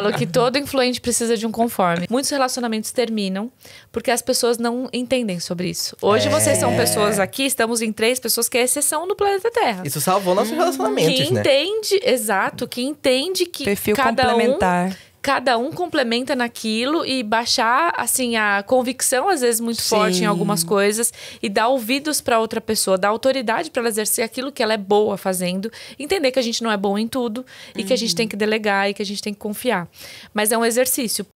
falo que todo influente precisa de um conforme. Muitos relacionamentos terminam porque as pessoas não entendem sobre isso. Hoje é. vocês são pessoas aqui, estamos em três pessoas que é exceção no planeta Terra. Isso salvou nossos hum, relacionamentos, que né? entende, exato, que entende que perfil cada complementar. Um cada um complementa naquilo e baixar assim a convicção às vezes muito Sim. forte em algumas coisas e dar ouvidos para outra pessoa, dar autoridade para ela exercer aquilo que ela é boa fazendo, entender que a gente não é bom em tudo e uhum. que a gente uhum. tem que delegar e que a gente tem que confiar. Mas é um exercício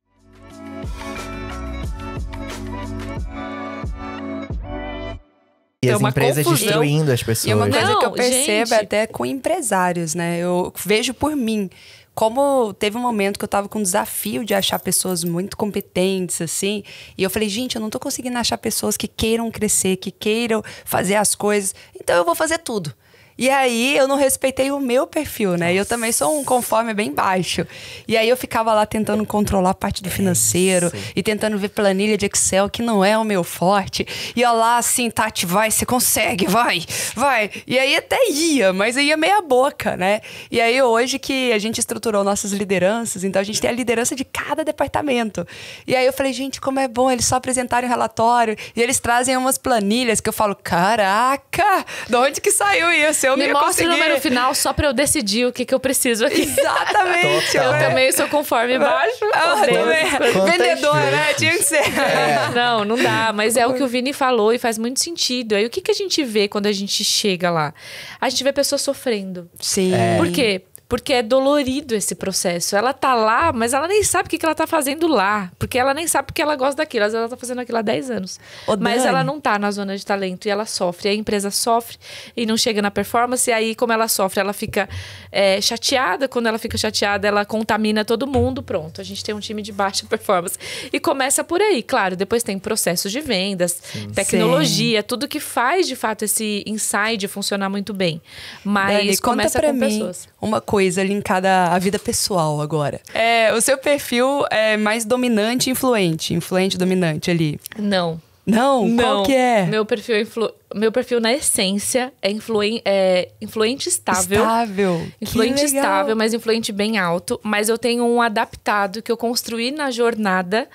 E é as empresas confusão. destruindo as é pessoas. E uma coisa Não, que eu percebo gente... é até com empresários, né? Eu vejo por mim. Como teve um momento que eu tava com um desafio de achar pessoas muito competentes, assim, e eu falei, gente, eu não tô conseguindo achar pessoas que queiram crescer, que queiram fazer as coisas, então eu vou fazer tudo. E aí eu não respeitei o meu perfil, né? eu também sou um conforme bem baixo. E aí eu ficava lá tentando controlar a parte do é, financeiro é e tentando ver planilha de Excel, que não é o meu forte. E ó lá, assim, Tati, vai, você consegue, vai, vai. E aí até ia, mas ia meia boca, né? E aí hoje que a gente estruturou nossas lideranças, então a gente tem a liderança de cada departamento. E aí eu falei, gente, como é bom, eles só apresentarem o relatório e eles trazem umas planilhas que eu falo, caraca, de onde que saiu isso? se eu me ia mostre conseguir... o número final só pra eu decidir o que, que eu preciso aqui. Exatamente. eu também sou conforme baixo. Ah, assim. é Vendedor, né? Tinha que ser. É. Não, não dá. Mas é o que o Vini falou e faz muito sentido. Aí o que, que a gente vê quando a gente chega lá? A gente vê pessoas sofrendo. Sim. É. Por quê? porque é dolorido esse processo. Ela tá lá, mas ela nem sabe o que, que ela tá fazendo lá, porque ela nem sabe porque ela gosta daquilo. Às vezes ela tá fazendo aquilo há 10 anos. Ô, mas ela não tá na zona de talento e ela sofre. A empresa sofre e não chega na performance. E aí, como ela sofre, ela fica é, chateada. Quando ela fica chateada, ela contamina todo mundo. Pronto, a gente tem um time de baixa performance. E começa por aí, claro. Depois tem processos de vendas, Sim. tecnologia, Sim. tudo que faz de fato esse inside funcionar muito bem. Mas Dani, começa com mim pessoas. Uma coisa coisa linkada à vida pessoal agora. É, o seu perfil é mais dominante e influente. Influente, dominante ali. Não. Não? Não. Qual que é? Meu perfil, é influ... Meu perfil na essência é, influen... é influente estável. Estável. Influente estável, mas influente bem alto. Mas eu tenho um adaptado que eu construí na jornada,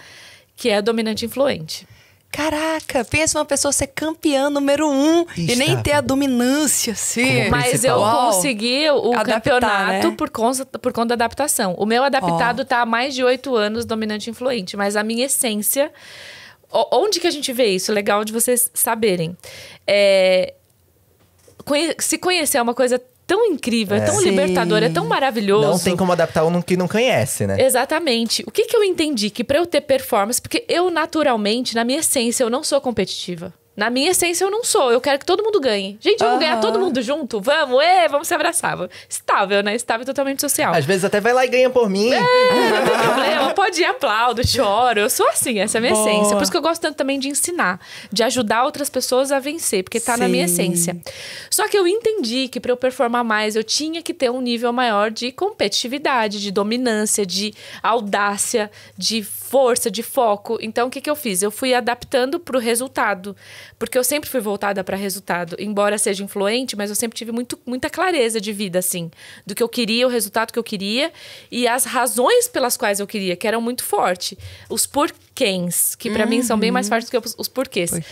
que é dominante influente. Caraca, pensa uma pessoa ser campeã número um e nem ter a dominância, sim. Mas eu consegui o Adaptar, né? campeonato né? por, conta, por conta da adaptação. O meu adaptado está há mais de oito anos dominante influente, mas a minha essência. Onde que a gente vê isso? Legal de vocês saberem. É, se conhecer é uma coisa tão incrível, é, é. é tão Sim. libertador, é tão maravilhoso. Não tem como adaptar um que não conhece, né? Exatamente. O que, que eu entendi? Que para eu ter performance, porque eu naturalmente, na minha essência, eu não sou competitiva. Na minha essência, eu não sou. Eu quero que todo mundo ganhe. Gente, vamos uhum. ganhar todo mundo junto? Vamos, é, vamos se abraçar. Estável, né? Estável totalmente social. Às vezes até vai lá e ganha por mim. É, não tem problema. Pode ir, aplaudo, choro. Eu sou assim, essa é a minha Boa. essência. Por isso que eu gosto tanto também de ensinar, de ajudar outras pessoas a vencer, porque tá Sim. na minha essência. Só que eu entendi que para eu performar mais, eu tinha que ter um nível maior de competitividade, de dominância, de audácia, de força, de foco. Então, o que, que eu fiz? Eu fui adaptando pro resultado. Porque eu sempre fui voltada para resultado, embora seja influente, mas eu sempre tive muito, muita clareza de vida, assim, do que eu queria, o resultado que eu queria e as razões pelas quais eu queria, que eram muito forte. Os porquês, que para uhum. mim são bem mais uhum. fortes do que os porquês. Pois.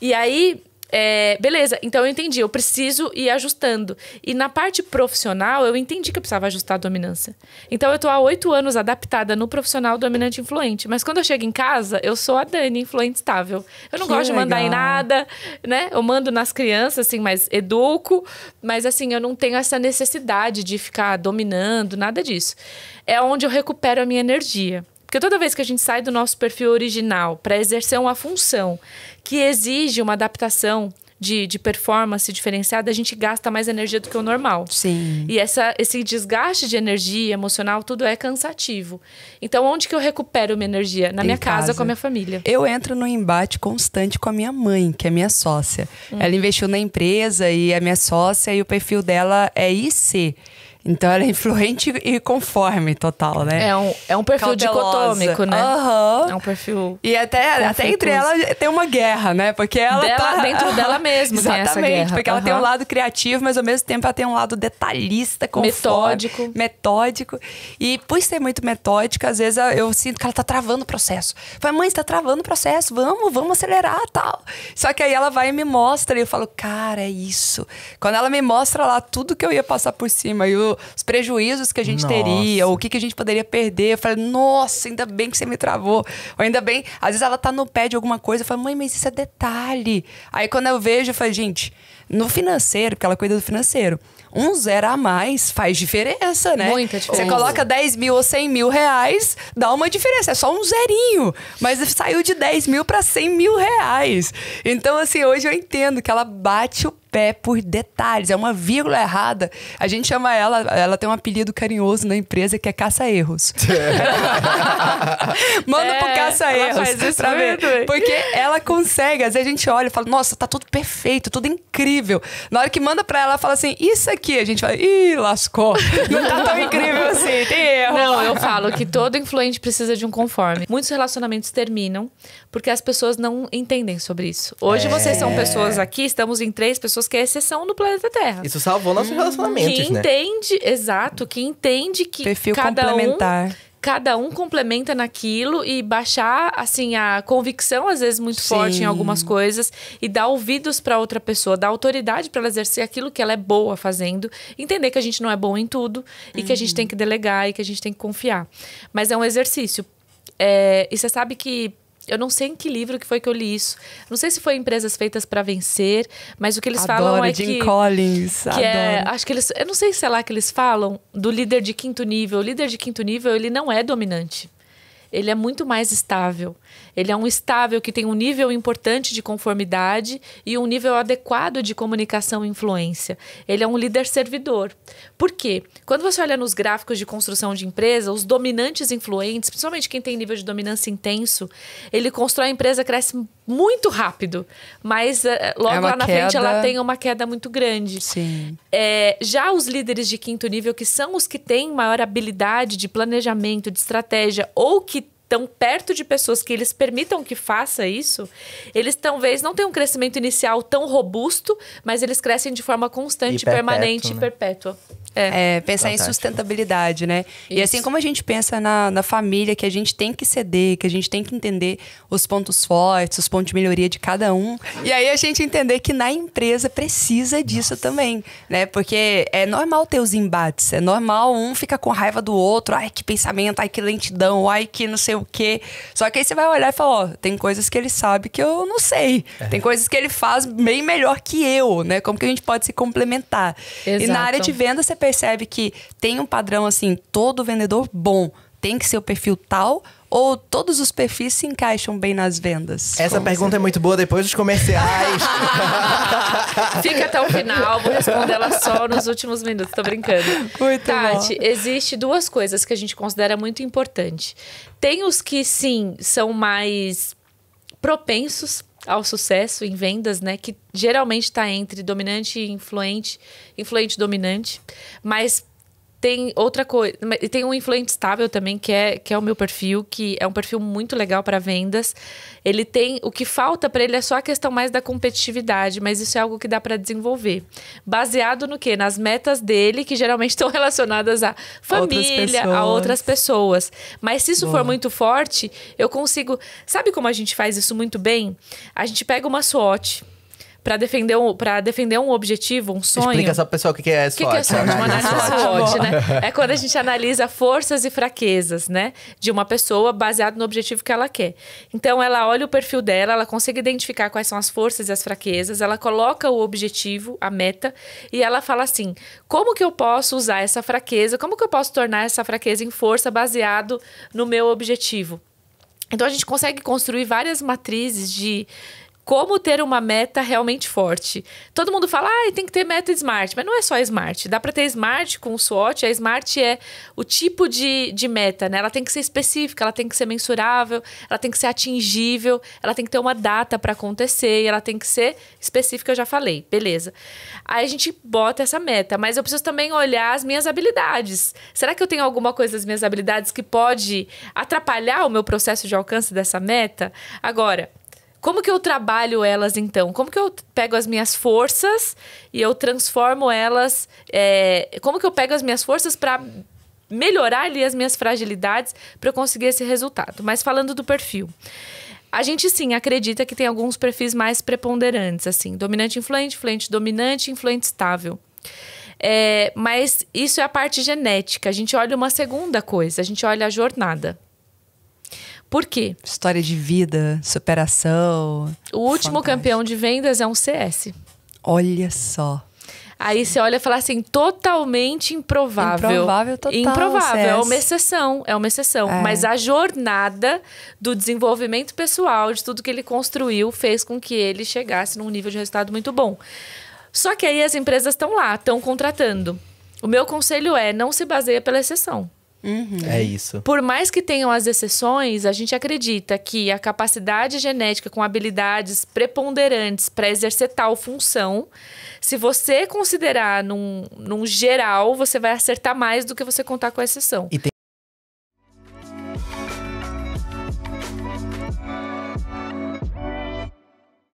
E aí, é, beleza, então eu entendi, eu preciso ir ajustando. E na parte profissional, eu entendi que eu precisava ajustar a dominância. Então eu tô há oito anos adaptada no profissional dominante influente. Mas quando eu chego em casa, eu sou a Dani, influente estável. Eu não que gosto legal. de mandar em nada, né? Eu mando nas crianças, assim, mas educo. Mas assim, eu não tenho essa necessidade de ficar dominando, nada disso. É onde eu recupero a minha energia. Porque toda vez que a gente sai do nosso perfil original para exercer uma função que exige uma adaptação de, de, performance diferenciada, a gente gasta mais energia do que o normal. Sim. E essa, esse desgaste de energia emocional, tudo é cansativo. Então, onde que eu recupero minha energia? Na em minha casa, casa, com a minha família. Eu entro num embate constante com a minha mãe, que é minha sócia. Hum. Ela investiu na empresa e é minha sócia, e o perfil dela é IC. Então ela é influente e conforme total, né? É um, é um perfil Cautelosa. dicotômico, né? Uhum. É um perfil. E até, até entre ela tem uma guerra, né? Porque ela dela, tá. Dentro dela mesma, Exatamente. Porque uhum. ela tem um lado criativo, mas ao mesmo tempo ela tem um lado detalhista, conforme, metódico. Metódico. E por ser muito metódica, às vezes eu sinto que ela tá travando o processo. Falei, mãe, você tá travando o processo, vamos, vamos acelerar tal. Só que aí ela vai e me mostra, e eu falo, cara, é isso. Quando ela me mostra lá tudo que eu ia passar por cima e o os prejuízos que a gente nossa. teria, ou o que, que a gente poderia perder. Eu falei, nossa, ainda bem que você me travou. Ou ainda bem, às vezes ela tá no pé de alguma coisa, eu falo, mãe, mas isso é detalhe. Aí quando eu vejo, eu falo, gente, no financeiro, porque ela cuida do financeiro. Um zero a mais faz diferença, né? Muita diferença. Você coloca 10 mil ou 100 mil reais, dá uma diferença. É só um zerinho. Mas saiu de 10 mil para 100 mil reais. Então, assim, hoje eu entendo que ela bate o pé por detalhes. É uma vírgula errada. A gente chama ela, ela tem um apelido carinhoso na empresa que é caça-erros. É. Manda é, pro caça-erros pra ver. Porque ela consegue. Às vezes a gente olha e fala, nossa, tá tudo perfeito, tudo incrível incrível. Na hora que manda pra ela, ela fala assim: Isso aqui, a gente fala, ih, lascou. Não tá tão incrível assim, tem erro. Não, eu falo que todo influente precisa de um conforme. Muitos relacionamentos terminam porque as pessoas não entendem sobre isso. Hoje é. vocês são pessoas aqui, estamos em três pessoas que é exceção no planeta Terra. Isso salvou nossos hum, relacionamentos, que entende, né? entende, exato, que entende que Perfil cada complementar. Um cada um complementa naquilo e baixar assim a convicção às vezes muito Sim. forte em algumas coisas e dar ouvidos para outra pessoa, dar autoridade para ela exercer aquilo que ela é boa fazendo, entender que a gente não é bom em tudo e uhum. que a gente uhum. tem que delegar e que a gente tem que confiar. Mas é um exercício. É, e você sabe que eu não sei em que livro que foi que eu li isso. Não sei se foi Empresas Feitas para Vencer, mas o que eles adoro, falam é Jim que... Collins, que é, adoro. É, acho que eles... Eu não sei se é lá que eles falam do líder de quinto nível. O líder de quinto nível, ele não é dominante ele é muito mais estável. Ele é um estável que tem um nível importante de conformidade e um nível adequado de comunicação e influência. Ele é um líder servidor. Por quê? Quando você olha nos gráficos de construção de empresa, os dominantes influentes, principalmente quem tem nível de dominância intenso, ele constrói a empresa, cresce muito rápido. Mas eh, eh, logo é lá na queda... frente ela tem uma queda muito grande. Sim. É, já os líderes de quinto nível, que são os que têm maior habilidade de planejamento, de estratégia, ou que estão perto de pessoas que eles permitam que faça isso, eles talvez não tenham um crescimento inicial tão robusto, mas eles crescem de forma constante, e perpétuo, permanente né? e perpétua. É, é pensar Fantástico. em sustentabilidade, né? Isso. E assim como a gente pensa na, na família, que a gente tem que ceder, que a gente tem que entender os pontos fortes, os pontos de melhoria de cada um. E aí a gente entender que na empresa precisa disso Nossa. também, né? Porque é normal ter os embates, é normal um ficar com raiva do outro, ai que pensamento, ai que lentidão, ai que não sei o quê. Só que aí você vai olhar e falar, ó, tem coisas que ele sabe que eu não sei. É. Tem coisas que ele faz bem melhor que eu, né? Como que a gente pode se complementar? Exato. E na área de venda você percebe que tem um padrão assim, todo vendedor bom tem que ser o perfil tal ou todos os perfis se encaixam bem nas vendas? Essa Como pergunta você... é muito boa depois dos comerciais. Fica até o final, vou responder ela só nos últimos minutos, tô brincando. Muito Tati, bom. existe duas coisas que a gente considera muito importante. Tem os que sim são mais propensos ao sucesso em vendas, né? Que geralmente está entre dominante e influente, influente e dominante, mas tem outra coisa, tem um influente estável também, que é, que é o meu perfil, que é um perfil muito legal para vendas. Ele tem, o que falta para ele é só a questão mais da competitividade, mas isso é algo que dá para desenvolver. Baseado no quê? Nas metas dele, que geralmente estão relacionadas à família, outras a outras pessoas. Mas se isso Boa. for muito forte, eu consigo. Sabe como a gente faz isso muito bem? A gente pega uma SWOT para defender, um, defender um objetivo, um sonho. Explica essa pessoa o que, que é SWOT. O que, que é SWOT? Né? Uma análise SWOT, né? É quando a gente analisa forças e fraquezas, né? De uma pessoa baseado no objetivo que ela quer. Então, ela olha o perfil dela, ela consegue identificar quais são as forças e as fraquezas, ela coloca o objetivo, a meta, e ela fala assim: como que eu posso usar essa fraqueza? Como que eu posso tornar essa fraqueza em força baseado no meu objetivo? Então a gente consegue construir várias matrizes de, como ter uma meta realmente forte. Todo mundo fala, ah, tem que ter meta smart, mas não é só smart. Dá para ter smart com o SWOT. A smart é o tipo de, de meta, né? Ela tem que ser específica, ela tem que ser mensurável, ela tem que ser atingível, ela tem que ter uma data para acontecer e ela tem que ser específica, eu já falei, beleza. Aí a gente bota essa meta, mas eu preciso também olhar as minhas habilidades. Será que eu tenho alguma coisa das minhas habilidades que pode atrapalhar o meu processo de alcance dessa meta? Agora, como que eu trabalho elas então? Como que eu pego as minhas forças e eu transformo elas? É, como que eu pego as minhas forças para melhorar ali as minhas fragilidades para eu conseguir esse resultado? Mas falando do perfil. A gente sim acredita que tem alguns perfis mais preponderantes, assim, dominante influente, influente dominante, influente estável. É, mas isso é a parte genética. A gente olha uma segunda coisa, a gente olha a jornada. Por quê? História de vida, superação. O último fantástico. campeão de vendas é um CS. Olha só. Aí você olha e fala assim, totalmente improvável. Improvável total. Improvável, é uma exceção, é uma exceção. É. Mas a jornada do desenvolvimento pessoal, de tudo que ele construiu, fez com que ele chegasse num nível de resultado muito bom. Só que aí as empresas estão lá, estão contratando. O meu conselho é, não se baseia pela exceção. Uhum. É isso. Por mais que tenham as exceções, a gente acredita que a capacidade genética com habilidades preponderantes para exercer tal função, se você considerar num, num geral, você vai acertar mais do que você contar com a exceção.